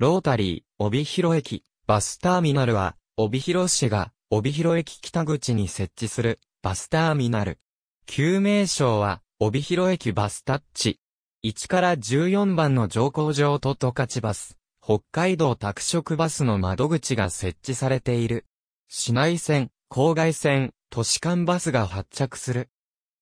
ロータリー、帯広駅、バスターミナルは、帯広市が、帯広駅北口に設置する、バスターミナル。旧名称は、帯広駅バスタッチ。1から14番の乗降場と十勝バス、北海道拓殖バスの窓口が設置されている。市内線、郊外線、都市間バスが発着する。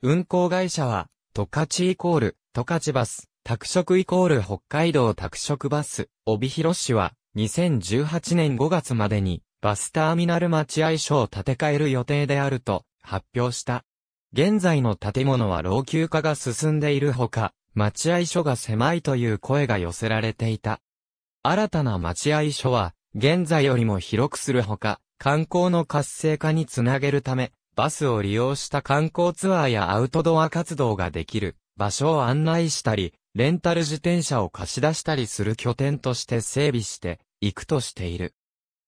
運行会社は、十勝イコール、十勝バス、拓殖イコール北海道拓殖バス、帯広市は、2018年5月までに、バスターミナル待合所を建て替える予定であると、発表した。現在の建物は老朽化が進んでいるほか、待合所が狭いという声が寄せられていた。新たな待合所は、現在よりも広くするほか、観光の活性化につなげるため、バスを利用した観光ツアーやアウトドア活動ができる場所を案内したり、レンタル自転車を貸し出したりする拠点として整備していくとしている。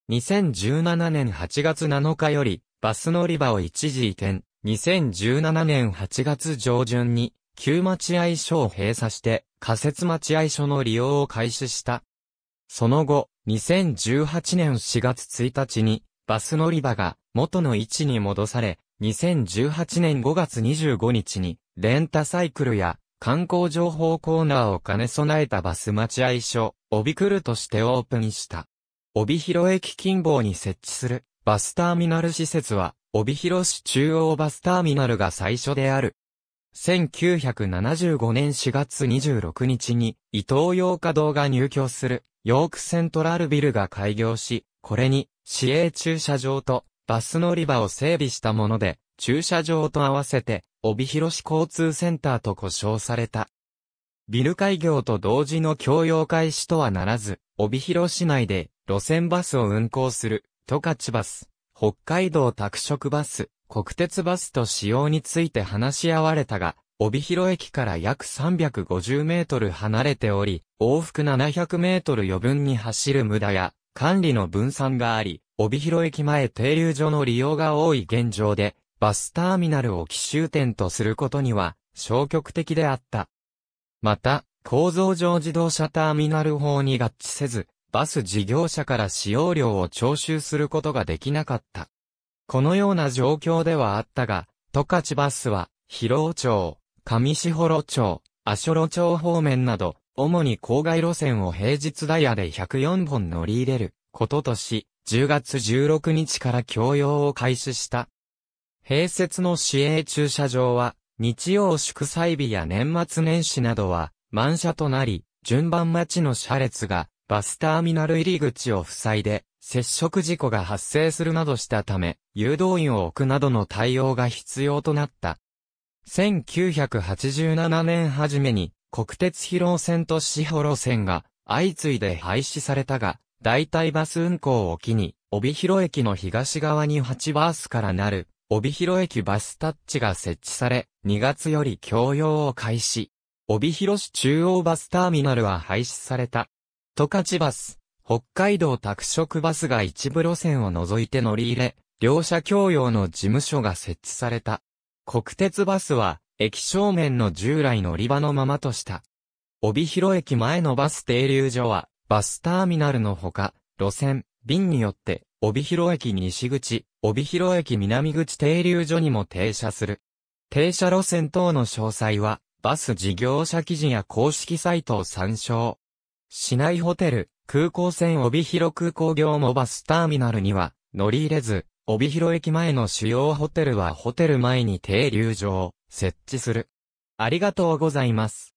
2017年8月7日よりバス乗り場を一時移転、2017年8月上旬に旧待合所を閉鎖して仮設待合所の利用を開始した。その後、2018年4月1日にバス乗り場が元の位置に戻され、2018年5月25日にレンタサイクルや観光情報コーナーを兼ね備えたバス待合所、帯来るとしてオープンした。帯広駅近傍に設置するバスターミナル施設は、帯広市中央バスターミナルが最初である。1975年4月26日に、伊東洋華堂が入居する、ヨークセントラルビルが開業し、これに、市営駐車場とバス乗り場を整備したもので、駐車場と合わせて、帯広市交通センターと呼称された。ビル開業と同時の共用開始とはならず、帯広市内で路線バスを運行する、十勝バス、北海道拓殖バス、国鉄バスと使用について話し合われたが、帯広駅から約350メートル離れており、往復700メートル余分に走る無駄や、管理の分散があり、帯広駅前停留所の利用が多い現状で、バスターミナルを奇襲点とすることには消極的であった。また、構造上自動車ターミナル法に合致せず、バス事業者から使用料を徴収することができなかった。このような状況ではあったが、十勝バスは、広尾町、上志幌町、阿所路町方面など、主に郊外路線を平日ダイヤで104本乗り入れることとし、10月16日から供用を開始した。併設の市営駐車場は、日曜祝祭日や年末年始などは、満車となり、順番待ちの車列が、バスターミナル入り口を塞いで、接触事故が発生するなどしたため、誘導員を置くなどの対応が必要となった。1987年初めに、国鉄広尾線と四保路線が、相次いで廃止されたが、代替バス運行を機に、帯広駅の東側に8バースからなる、帯広駅バスタッチが設置され、2月より供用を開始。帯広市中央バスターミナルは廃止された。十勝バス、北海道拓殖バスが一部路線を除いて乗り入れ、両者共用の事務所が設置された。国鉄バスは、駅正面の従来乗り場のままとした。帯広駅前のバス停留所は、バスターミナルのほか、路線、便によって、帯広駅西口、帯広駅南口停留所にも停車する。停車路線等の詳細は、バス事業者記事や公式サイトを参照。市内ホテル、空港線帯広空港業務バスターミナルには乗り入れず、帯広駅前の主要ホテルはホテル前に停留所を設置する。ありがとうございます。